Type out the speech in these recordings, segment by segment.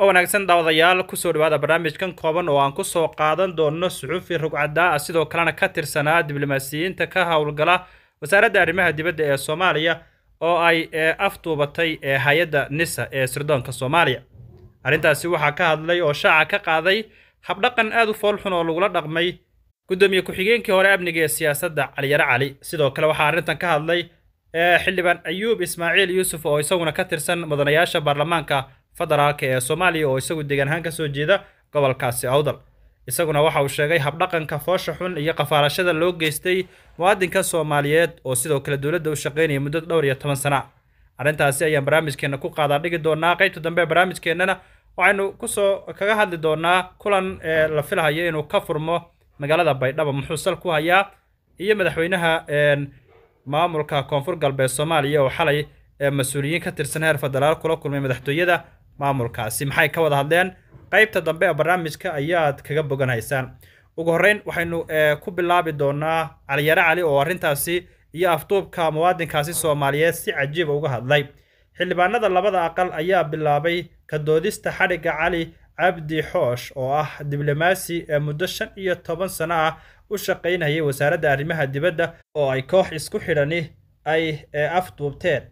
oo wanaagsan daawadayaal kusoo dhawaada barnaamijkan kooban oo aan ku soo qaadan doonno suxuufi rugcadaa ah. sidoo kalena ka tirsanaa diblomaasiyiinta ka howlgala wasaaradda arrimaha dibadda ee soomaaliya oo ay e, afduubatay e, hay-adda nisa ee sirdoonka soomaaliya arrintaasi waxaa ka hadlay oo shaaca ka qaaday habdhaqan aad u foolxun oo lagula dhaqmay gudoomiye ku-xigeenkii hore amniga ee siyaasadda caliyare cali sidoo kale waxaa arrintan ka hadlay e, xildhibaan ayuub ismaaciil yuusuf oo isaguna ka tirsan mudanayaasha baarlamaanka federaalk ee soomaaliya oo isagu deegaan ahaan kasoo jeeda gobolkaasi awdal isaguna waxa uu sheegay habdhaqanka foosha xun iyo kafaalashada loo geystay muwaadinka soomaaliyeed oo sidoo kale dowladda u shaqaynaya muddo dhowr iyo toban sana arrintaasi ayaan barnaamijkeenna ku qaadaa dhigi doonaa qaybta dambe barnaamijkeennana waxaynu kusoo kaga hadli doonaa kulan ee la filahayo inuu ka furmo magaalada baydhabo muxuu sal ku hayaa iyo madaxweynaha maamulka koonfur galbeed soomaaliya oo xalay ee mas-uuliyiin ka tirsan heer federaal kula kulmay madaxtooyada maamulkaasi maxay ka wada hadleen qaybta dambe ee barnaamijka ayaad kaga boganaysaan ugu horreyn waxaynu eh, ku bilaabi doonaa caliyare cali oo arrintaasi iyo afduubka muwaadinkaasi soomaaliyeed si cajiib uga hadlay xildhibaanada labada aqal ayaa bilaabay ka doodista xadhigga cali cabdi xoosh oo ah diblomaasi ee eh, muddo shan iyo toban sano ah u shaqaynayay wasaaradda arrimaha dibadda oo ay koox isku xidhani ay eh, afduubteen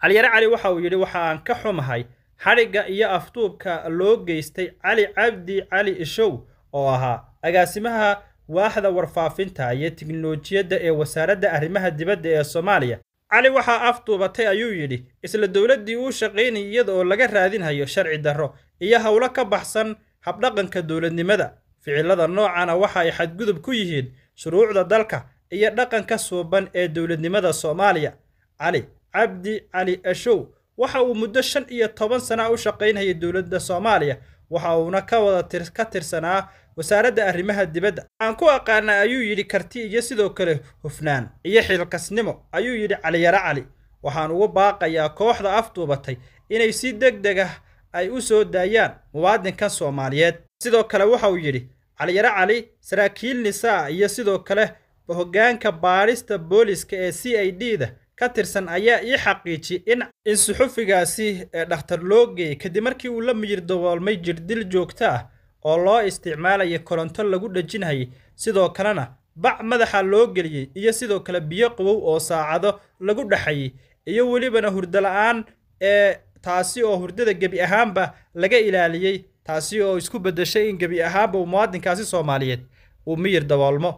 caliyare cali waxa uu yidhi waxa aan ka xumahay xadhigga iyo afduubka loo geystay cali cabdi cali ishow oo ahaa agaasimaha waaxda warfaafinta iyo tiknolojiyadda ee wasaaradda arrimaha dibadda ee soomaaliya cali waxaa afduubatay ayuu yidhi isla dowladdii uu shaqaynayay iyada laga raadinhayo sharci darro iyo howlo ka baxsan habdhaqanka dowladnimada ficilada noocana waxa ay xadgudub ku yihiin shuruucda dalka iyo dhaqanka suuban ee dowladnimada soomaaliya cali cabdi cali ashow waxa uu muddo shan iyo toban sana u shaqaynayay dowladda soomaaliya waxa uuna ka wada ka tirsanaa wasaaradda arrimaha dibadda aan ku aqaana ayuu yidhi karti iyo sidoo kale hufnaan iyo xilkasnimo ayuu yidhi caliyaro cali waxaan ugu baaqayaa kooxda afduubatay inay si deg deg ah ay u soo daayaan muwaadinkan soomaaliyeed sidoo kale waxa uu yidhi caliyaro cali saraakiil nisaa iyo sidoo kale hoggaanka baadhista booliska ee c i d da ka tirsan ayaa ii xaqiijiy in in suxufigaasi dhakhtar loo geeyey kadib markii uu la miyir daboolmay jirdil joogto ah oo loo isticmaalaya koronto lagu dhejinhayay sidoo kalena bac madaxa loo geliyey iyo sidoo kale biyo qabow oo saacado lagu dhaxayay iyo welibana hurdo la-aan ee taasi oo hurdada gebi ahaanba laga ilaaliyey taasi oo isku beddeshay in gebi ahaanba uu muwaadinkaasi soomaaliyeed uu miyir daboolmo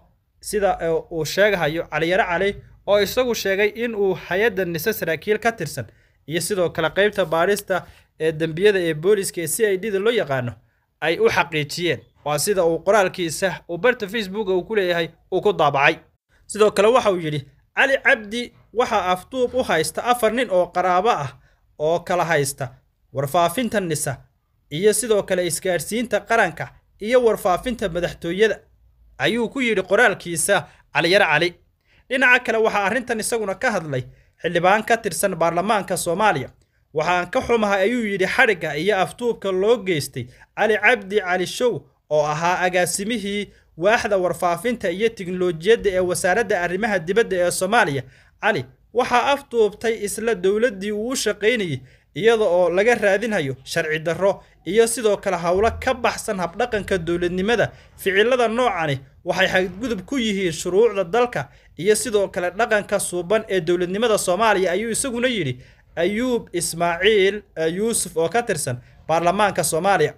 sida uu sheegahayo caliyaro cali oo isagu sheegay in uu hay-adda nise saraakiil ka tirsan iyo sidoo kale qaybta baarista ee dembiyada ee booliska ee c i d da loo yaqaano ay u xaqiijiyeen waa sida uu qoraalkiisa uu barta facebooka uu ku leeyahay uu ku daabacay sidoo kale waxa uu yidhi cali cabdi waxaa afduub u haysta afar nin oo qaraabo ah oo kala haysta warfaafinta nisa iyo sidoo kale isgaadhsiinta qaranka iyo warfaafinta madaxtooyada ayuu ku yidhi qoraalkiisa caliyar cali dhinaca kale waxaa arrintan isaguna ka hadlay xildhibaan ka tirsan baarlamaanka soomaaliya waxaan ka xumahay ayuu yidhi xadhigga iyo afduubka loo geystay cali cabdi cali show oo ahaa agaasimihii waaxda warfaafinta iyo tiknolojiyadda ee wasaaradda arrimaha dibadda ee soomaaliya cali waxaa afduubtay isla dowladdii uuu shaqaynayay iyada oo laga raadinayo sharci darro iyo sidoo kale howlo ka baxsan habdhaqanka dowladnimada ficilada noocani waxay xadgudub ku yihiin shuruucda dalka iyo sidoo kale dhaqanka suuban ee dowladnimada soomaaliya ayuu isaguna yidhi ayuub ismaaciil eh, yuusuf oo ka tirsan baarlamaanka soomaaliya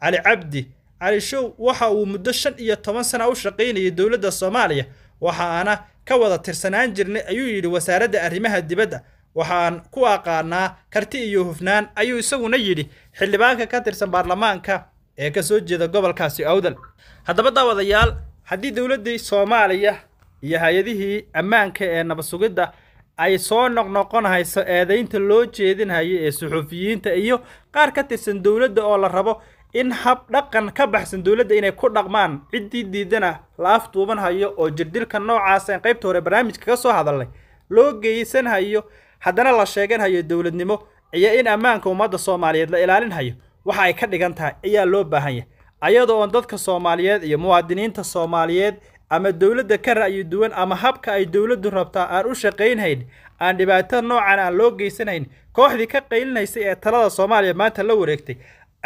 cali cabdi cali show waxa uu muddo shan iyo toban sana u shaqaynayay dowladda soomaaliya waxaana ka wada tirsanaan jirnay ayuu yidhi wasaaradda arrimaha dibadda waxaan ku aqaanaa karti iyo hufnaan ayuu isaguna yidhi xildhibaanka ka tirsan baarlamaanka ee ka soo jeeda gobolkaasi awdal haddaba daawadayaal haddii dowladdii soomaaliya iyo hay-adihii ammaanka ee nabadsugidda ay soo noqnoqonhayso eedaynta loo jeedinhayo ee suxuufiyiinta iyo qaar ka tirsan dowladda oo la rabo in hab dhaqan ka baxsan dowladda inay ku dhaqmaan ciddii diidana la afduuban hayo oo jirdilka noocaasa qaybta hore barnaamijka ka soo hadalnay loo geysan haddana la sheeganhayo dowladnimo iyo in ammaanka ummadda soomaaliyeed la ilaalin hayo waxa ay ka dhigan tahay ayaa loo baahan yahay ayadoo oon dadka soomaaliyeed iyo muwaadiniinta soomaaliyeed ama dowladda ka ra'yi duwan ama habka ay dowladdu rabtaa aan u shaqaynhayn aan dhibaato noocan aan ah loo geysanayn kooxdii ka qaylinaysay ee talada soomaaliya maanta la wareegtay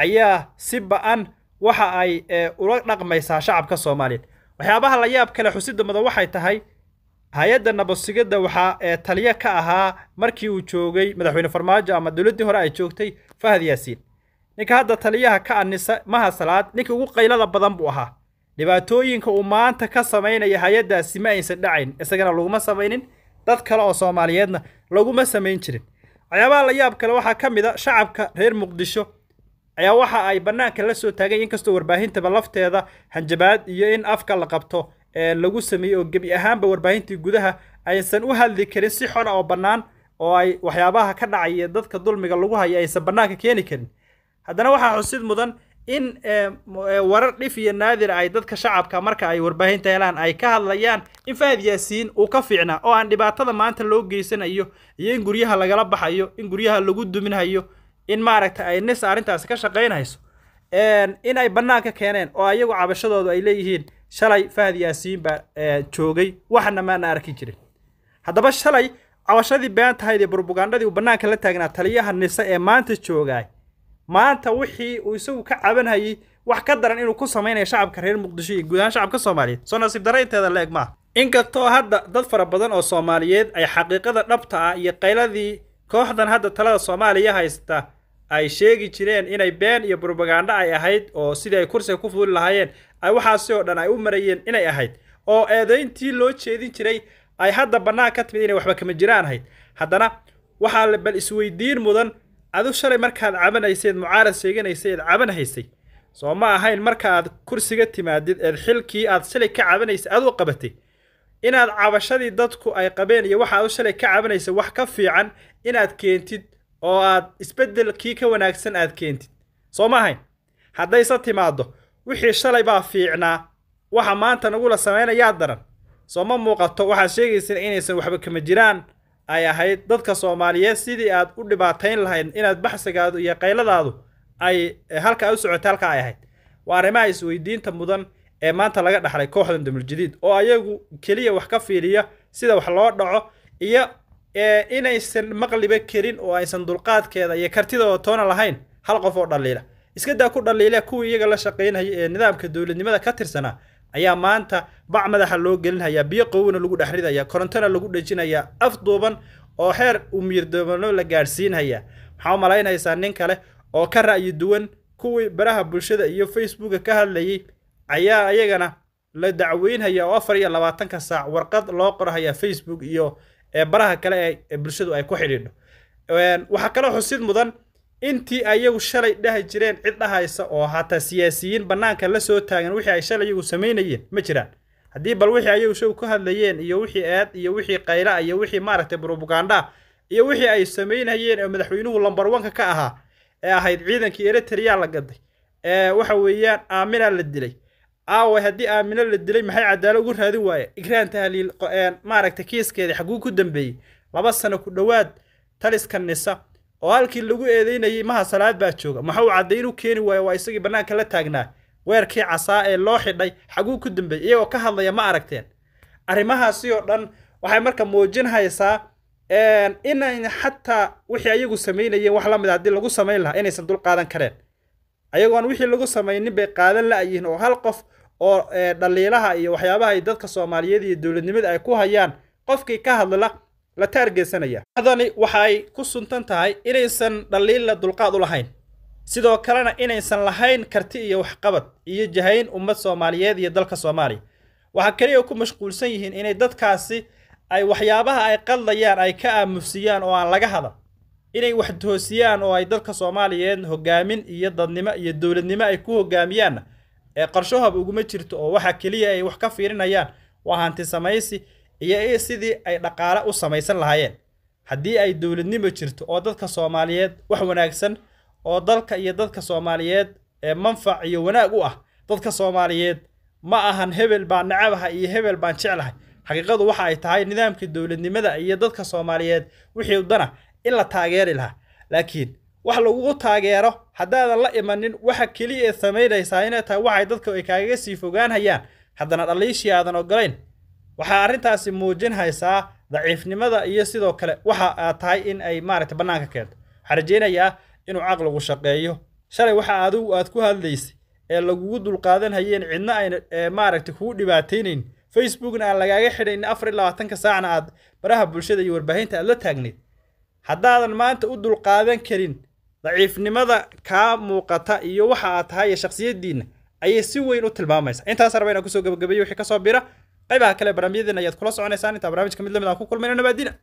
ayaa si ba-an waxa ay eh, ula dhaqmaysaa shacabka soomaaliyeed waxyaabaha la yaab kale xusida mudan waxay tahay hay-adda nabadsugyadda waxaa ee eh, taliya ka ahaa markii uu joogay madaxweyne farmaajo ama dowladdii hore ay joogtay fahad yaasiin ninka hadda taliyaha ka anisa mahasalaad salaad ninka ugu qaylada badan buu ahaa dhibaatooyinka uu maanta ka samaynaya hay-addaasi ma aysan dhacayn isagana laguma samaynin dad kale oo soomaaliyeedna laguma samayn jirin waxyaabaha la yaab kale waxaa ka mid a ah shacabka reer muqdisho ayaa waxa ay bannaanka la soo taagay inkastoo warbaahintaba lafteeda hanjabaad iyo in afka la qabto ee lagu sameeyey oo gebi ahaanba warbaahintii gudaha aysan u hadli karin si xor oo bannaan oo ay waxyaabaha ka dhacaya dadka dulmiga lagu hayo aysan bannaanka keeni karin haddana waxaa xusid mudan in eh, eh, warar dhif iyo naadir ay dadka shacabka marka ay warbaahinta helaan ay ka hadlayaan in fahad yaasiin uu ka fiicnaa oo aan dhibaatada maanta loo geysanayo iyo in guryaha lagala baxayo in guryaha lagu duminhayo in maaragta ay nis arrintaasi ka shaqaynayso inay ay bannaanka keeneen oo ayagu cabashadoodu ay leeyihiin shalay fahad yaasiin baa eh, joogay waxna maana arki jirin haddaba shalay cabashadii beentahayd ee burbugandadii uu bannaanka la taagnaa taliyaha nise ee maanta joogaay maanta wixii uu isagu ka cabanhayay wax ka daran inuu ku samaynayo shacabka reer muqdisho iyo guud shacabka soomaaliyeed soo nasiib darra inteeda la eg maaha inkastoo hadda dad fara badan oo soomaaliyeed ay xaqiiqada dhabta ah iyo qayladii kooxdan hadda talada soomaaliya haysta ay sheegi jireen inay been iyo brobaganda ay ahayd oo sidii ay kursiga ku fuuli lahaayeen ay waxaasi oo dhan ay u marayeen inay ahayd oo eedayntii loo jeedin jiray ay hadda bannaan ka timid inay waxba kama jiraan ahayd haddana waxaa la bal isweydiin mudan adu shalay markaad cabanayseed mucaarad sheeganaysay eed cabanahaysay soo ma ahayn marka aad kursiga timaadid eed xilkii aad shalay ka cabanaysay aduu qabatay inaad cabashadii dadku ay qabeen iyo waxa aad u shalay ka cabanaysay wax ka fiican inaad keentid oo aad isbeddelkii ka wanaagsan aad keentid soo ma ahayn haddayse timaaddo wixii shalay baa fiicnaa waxa maanta nagula samaynayaa daran soo ma muuqato waxaad sheegaysan inaysan waxba kama jiraan ay ahayd dadka soomaaliyeed sidii aad u dhibaatayn lahayd inaad baxsigaadu iyo qayladaadu ay eh, halkaa u socota halkaa ay ahayd waa arrimaha isweydiinta mudan ee maanta laga dhaxlay kooxdan damuuljadiid oo ayagu keliya wax ka fiiriya sida wax loo dhaco iyo eh, inaysan maqliba kerin oo aysan dulqaadkeeda iyo kartidooda toona lahayn hal qof oo dhaliila iskadaa ku dhaliile kuwii iyaga la shaqaynaya ee nidaamka dowladnimada ka tirsanaa ayaa maanta bac madaxa loo gelinhayaa biyo qawowna lagu dhexridayaa korontona lagu dhejinayaa af duuban oo xeer umiirdoobano la gaadhsiinhayaa maxaa u malaynaysaa nin kale oo ka ra'yi duwan kuwii baraha bulshada iyo facebooka ka hadlayay ayaa ayagana la dacweynhaya oo afar iyo labaatanka saac warqad loo qorhayaa facebook iyo ee baraha kale ee bulshadu ay ku xidhiidho waxaa kale xusid mudan intii ayagu shalay dhahi jireen cid dhahaysa oo hataa siyaasiyiin bannaanka la soo taagan wixii ay shalay iyagu samaynayeen ma jiraan haddii bal wixii ayagu show ku hadlayeen iyo wixii aad iyo wixii kayla iyo wixii maaragtay brobagandaa iyo wixii ay samaynayeen oo madaxweynuhu lambarwanka ka ahaa ee ahayd ciidankii eritrea la gaday ee waxa weeyaan aaminaa la dilay aaway haddii aamina la dilay maxay cadaalad ugu raadin waaye igraanta haliil maaragtay kiiskeedii xaguu ku dambeeyey laba sano ku dhowaad taliska nisa oo halkii lagu eedaynayay maha salaad baa jooga maxuu caddayn u keeni waaya waa isagii bannaanka la taagnaa weerkii casaa ee loo xidhay xaguu ku dambeeyey iyagoo ka hadlaya ma aragteen arrimahaasi oo dhan waxay marka muujinhaysaa inayn xataa wixii ayagu samaynayeen wax la mid ah haddii lagu samayn lahaa inaysan dulqaadan kareen ayagoon wixii lagu samaynin bay qaadan la-yihiin oo hal qof oo dhaliilaha iyo waxyaabaha dadka soomaaliyeed iyo dowladnimada ay ku hayaan qofkii ka hadla la taargeysanaya adani waxa ay ku suntan tahay inaysan dhaliilla dulqaad u lahayn sidoo kalena inaysan lahayn karti iyo waxqabad iyo jahayn ummad soomaaliyeed iyo dalka soomaaliya waxaa keliya ku mashquulsan yihiin inay dadkaasi ay waxyaabaha ay qadlayaan ay ka aamusiyaan oo aan laga hadan inay wax toosiyaan oo ay dadka soomaaliyeed hogaamin iyo dadnimo iyo dowladnimo ay ku hogaamiyaanna ee qorshahooba uguma jirto oo waxa keliya ay wax ka fiirinayaan waa hanti samaysi iyo sidii ay dhaqaale u samaysan lahaayeen haddii ay dowladnimo jirto oo dadka soomaaliyeed wax wanaagsan oo dalka iyo dadka soomaaliyeed ee manfac iyo wanaag u ah dadka soomaaliyeed ma ahan hebel baan nacabaha iyo hebel baan jeclahay xaqiiqadu waxa ay tahay nidaamkii dowladnimada iyo dadka soomaaliyeed wixii dana in la taageeri lahaa laakiin wax lagugu taageero haddaadan la imanin waxa keliya ee samaynaysaa inay tahay waxay dadka ay kaagaga sii fogaanhayaan haddana dhaliishii aadan ogolayn waxaa arrintaasi muujinhaysaa daciifnimada iyo sidoo kale waxa aad tahay in ay maaragta bannaanka keento waxaa rajaynayaa inuu caqligu shaqeeyo shalay waxa adigu aad ku hadlaysay ee lagugu dulqaadanhayeen cidna ayna maaragta kugu dhibaataynayn facebookna aan lagaaga xidhayn afar iyo labaatanka saacna aad baraha bulshada iyo warbaahinta aad la taagnayd haddaadan maanta u dulqaadan karin daciifnimada kaa muuqata iyo waxa aad tahay iyo shakhsiyaddiinna ayay si weyn u tilmaamaysa intaas arba inaan kusoo gabagabeeyo wixii ka soo bira qaybaha kale barnaamijyadeen ayaad kula soconaysaan intaa barnamijka mid lamid aan ah ku kulmayna nabaadina